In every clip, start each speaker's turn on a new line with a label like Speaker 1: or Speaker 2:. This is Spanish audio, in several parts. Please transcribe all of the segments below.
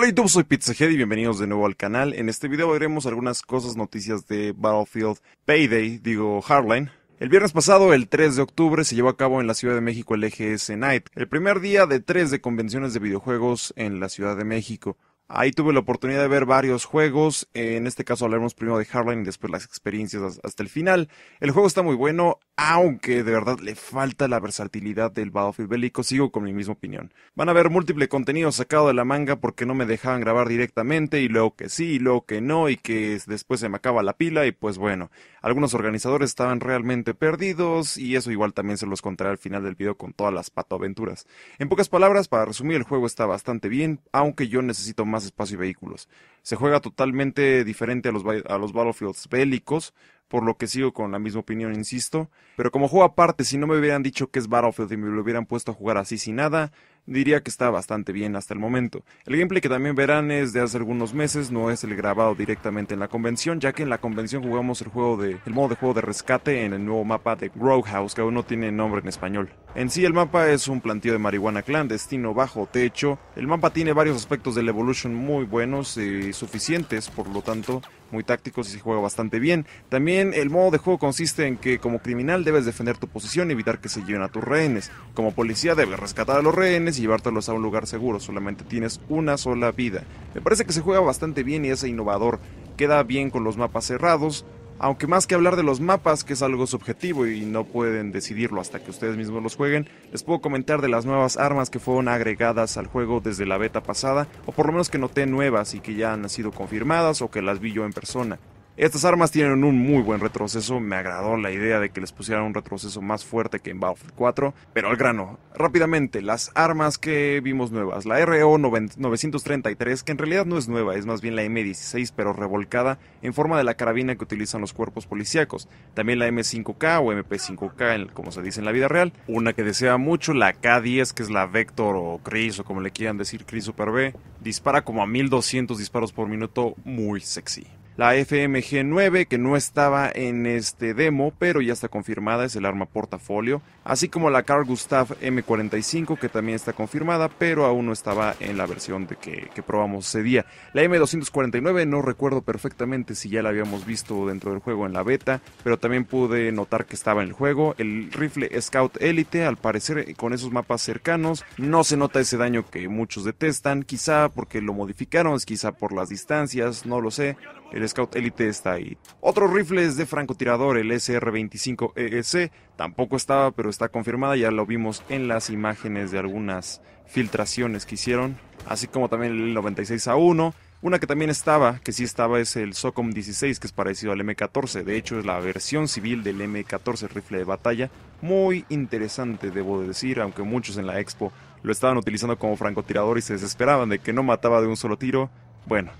Speaker 1: Hola YouTube, soy PizzaHead y bienvenidos de nuevo al canal. En este video veremos algunas cosas, noticias de Battlefield Payday, digo Hardline. El viernes pasado, el 3 de octubre, se llevó a cabo en la Ciudad de México el EGS Night, el primer día de tres de convenciones de videojuegos en la Ciudad de México. Ahí tuve la oportunidad de ver varios juegos. En este caso hablaremos primero de Hardline y después las experiencias hasta el final. El juego está muy bueno, aunque de verdad le falta la versatilidad del Battlefield bélico. Sigo con mi misma opinión. Van a ver múltiple contenido sacado de la manga porque no me dejaban grabar directamente y luego que sí y luego que no y que después se me acaba la pila y pues bueno. Algunos organizadores estaban realmente perdidos y eso igual también se los contaré al final del video con todas las patoaventuras. En pocas palabras, para resumir, el juego está bastante bien, aunque yo necesito más espacio y vehículos. Se juega totalmente diferente a los, a los Battlefields bélicos, por lo que sigo con la misma opinión, insisto. Pero como juego aparte, si no me hubieran dicho que es Battlefield y me lo hubieran puesto a jugar así sin nada, diría que está bastante bien hasta el momento. El gameplay que también verán es de hace algunos meses, no es el grabado directamente en la convención, ya que en la convención jugamos el juego modo de juego de rescate en el nuevo mapa de Grow House, que aún no tiene nombre en español. En sí el mapa es un plantío de marihuana clandestino bajo techo. El mapa tiene varios aspectos del Evolution muy buenos y suficientes, por lo tanto, muy tácticos y se juega bastante bien. También el modo de juego consiste en que como criminal debes defender tu posición y evitar que se lleven a tus rehenes. Como policía debes rescatar a los rehenes y llevártelos a un lugar seguro. Solamente tienes una sola vida. Me parece que se juega bastante bien y es innovador. Queda bien con los mapas cerrados. Aunque más que hablar de los mapas, que es algo subjetivo y no pueden decidirlo hasta que ustedes mismos los jueguen, les puedo comentar de las nuevas armas que fueron agregadas al juego desde la beta pasada, o por lo menos que noté nuevas y que ya han sido confirmadas o que las vi yo en persona. Estas armas tienen un muy buen retroceso, me agradó la idea de que les pusieran un retroceso más fuerte que en Battlefield 4, pero al grano, rápidamente, las armas que vimos nuevas, la RO-933, que en realidad no es nueva, es más bien la M16 pero revolcada en forma de la carabina que utilizan los cuerpos policíacos, también la M5K o MP5K como se dice en la vida real, una que desea mucho, la K10 que es la Vector o Chris o como le quieran decir Chris Super B, dispara como a 1200 disparos por minuto, muy sexy. La FMG9, que no estaba en este demo, pero ya está confirmada, es el arma portafolio. Así como la Carl Gustav M45, que también está confirmada, pero aún no estaba en la versión de que, que probamos ese día. La M249 no recuerdo perfectamente si ya la habíamos visto dentro del juego en la beta, pero también pude notar que estaba en el juego. El rifle Scout Elite, al parecer con esos mapas cercanos, no se nota ese daño que muchos detestan, quizá porque lo modificaron, quizá por las distancias, no lo sé. Scout Elite está ahí. Otro rifle es de francotirador, el SR-25 es Tampoco estaba, pero está confirmada. Ya lo vimos en las imágenes de algunas filtraciones que hicieron. Así como también el 96A1. Una que también estaba, que sí estaba, es el SOCOM 16, que es parecido al M14. De hecho, es la versión civil del M14 rifle de batalla. Muy interesante, debo decir, aunque muchos en la expo lo estaban utilizando como francotirador y se desesperaban de que no mataba de un solo tiro. Bueno,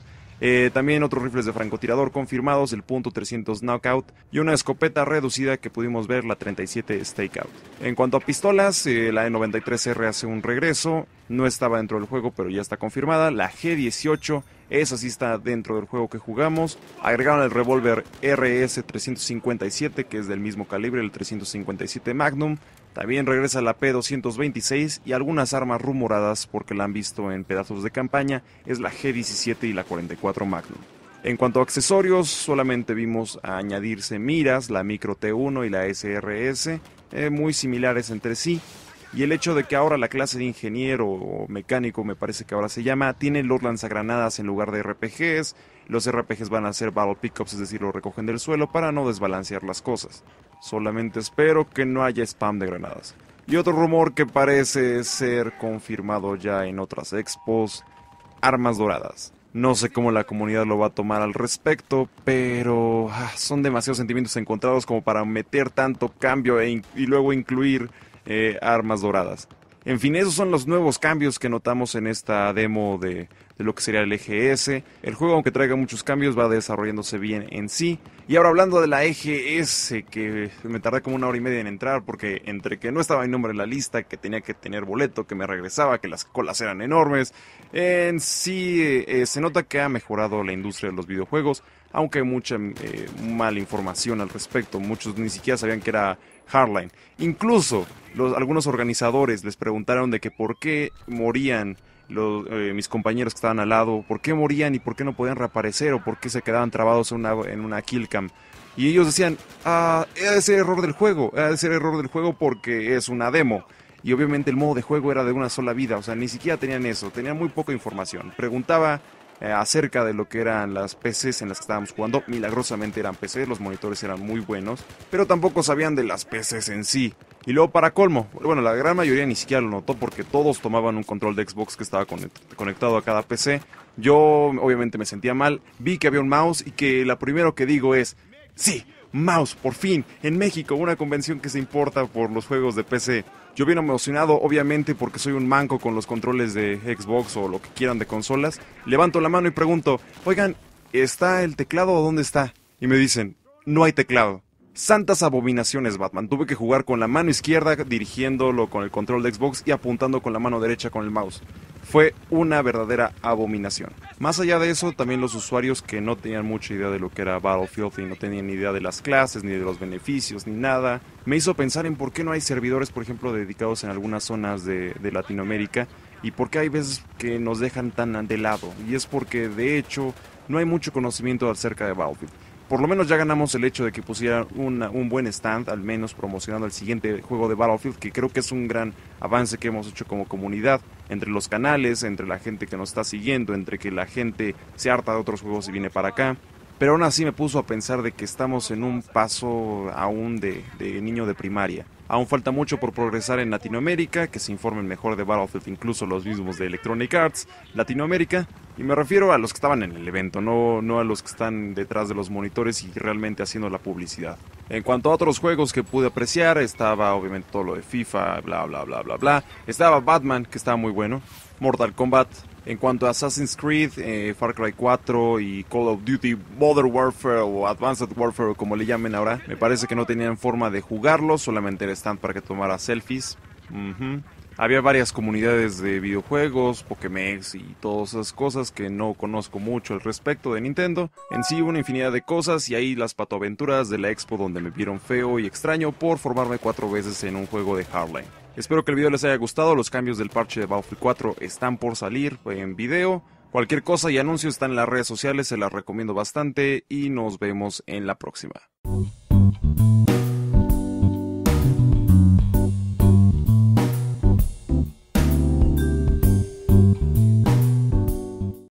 Speaker 1: eh, también otros rifles de francotirador confirmados, el punto .300 Knockout y una escopeta reducida que pudimos ver, la 37 Stakeout. En cuanto a pistolas, eh, la E93R hace un regreso, no estaba dentro del juego pero ya está confirmada, la G18 esa sí está dentro del juego que jugamos. Agregaron el revólver RS-357, que es del mismo calibre, el 357 Magnum. También regresa la P-226 y algunas armas rumoradas, porque la han visto en pedazos de campaña, es la G-17 y la 44 Magnum. En cuanto a accesorios, solamente vimos añadirse miras, la Micro T1 y la SRS, eh, muy similares entre sí, y el hecho de que ahora la clase de ingeniero o mecánico, me parece que ahora se llama, tiene los lanzagranadas en lugar de RPGs, los RPGs van a ser battle pickups, es decir, lo recogen del suelo para no desbalancear las cosas. Solamente espero que no haya spam de granadas. Y otro rumor que parece ser confirmado ya en otras expos, armas doradas. No sé cómo la comunidad lo va a tomar al respecto, pero ah, son demasiados sentimientos encontrados como para meter tanto cambio e y luego incluir eh, armas doradas. En fin, esos son los nuevos cambios que notamos en esta demo de, lo que sería el EGS. El juego, aunque traiga muchos cambios, va desarrollándose bien en sí. Y ahora hablando de la EGS, que me tardé como una hora y media en entrar, porque entre que no estaba mi nombre en la lista, que tenía que tener boleto, que me regresaba, que las colas eran enormes, en sí eh, se nota que ha mejorado la industria de los videojuegos aunque hay mucha eh, mala información al respecto. Muchos ni siquiera sabían que era Hardline. Incluso los, algunos organizadores les preguntaron de que por qué morían los, eh, mis compañeros que estaban al lado, por qué morían y por qué no podían reaparecer o por qué se quedaban trabados en una, killcam. Y ellos decían, ah, ese error del juego, ese error del juego porque es una demo. Y obviamente el modo de juego era de una sola vida, o sea, ni siquiera tenían eso, tenían muy poca información. Preguntaba eh, acerca de lo que eran las PCs en las que estábamos jugando. Milagrosamente eran PCs, los monitores eran muy buenos, pero tampoco sabían de las PCs en sí. Y luego para colmo, bueno, la gran mayoría ni siquiera lo notó porque todos tomaban un control de Xbox que estaba conectado a cada PC. Yo obviamente me sentía mal, vi que había un mouse y que lo primero que digo es, sí, mouse, por fin, en México, una convención que se importa por los juegos de PC. Yo bien emocionado, obviamente, porque soy un manco con los controles de Xbox o lo que quieran de consolas. Levanto la mano y pregunto, oigan, ¿está el teclado o dónde está? Y me dicen, no hay teclado santas abominaciones, Batman. Tuve que jugar con la mano izquierda dirigiéndolo con el control de Xbox y apuntando con la mano derecha con el mouse. Fue una verdadera abominación. Más allá de eso, también los usuarios que no tenían mucha idea de lo que era Battlefield y no tenían ni idea de las clases, ni de los beneficios, ni nada, me hizo pensar en por qué no hay servidores, por ejemplo, dedicados en algunas zonas de, Latinoamérica y por qué hay veces que nos dejan tan de lado. Y es porque, de hecho, no hay mucho conocimiento acerca de Battlefield por lo menos ya ganamos el hecho de que pusiera un buen stand, al menos promocionando el siguiente juego de Battlefield, que creo que es un gran avance que hemos hecho como comunidad, entre los canales, entre la gente que nos está siguiendo, entre que la gente se harta de otros juegos y viene para acá. Pero aún así me puso a pensar de que estamos en un paso aún de, de niño de primaria. Aún falta mucho por progresar en Latinoamérica, que se informen mejor de Battlefield incluso los mismos de Electronic Arts, Latinoamérica, y me refiero a los que estaban en el evento, no, no a los que están detrás de los monitores y realmente haciendo la publicidad. En cuanto a otros juegos que pude apreciar, estaba obviamente todo lo de FIFA, bla, bla, bla, bla, bla. Estaba Batman, que estaba muy bueno. Mortal Kombat. En cuanto a Assassin's Creed, eh, Far Cry 4 y Call of Duty Modern Warfare o Advanced Warfare, como le llamen ahora, me parece que no tenían forma de jugarlo, solamente era stand para que tomara selfies había varias comunidades de videojuegos, Pokémex y todas esas cosas que no conozco mucho al respecto de Nintendo. En sí, una infinidad de cosas y ahí las patoaventuras de la expo donde me vieron feo y extraño por formarme cuatro veces en un juego de Hardline. Espero que el video les haya gustado, los cambios del parche de Battlefield 4 están por salir en video. Cualquier cosa y anuncio están en las redes sociales, se las recomiendo bastante y nos vemos en la próxima.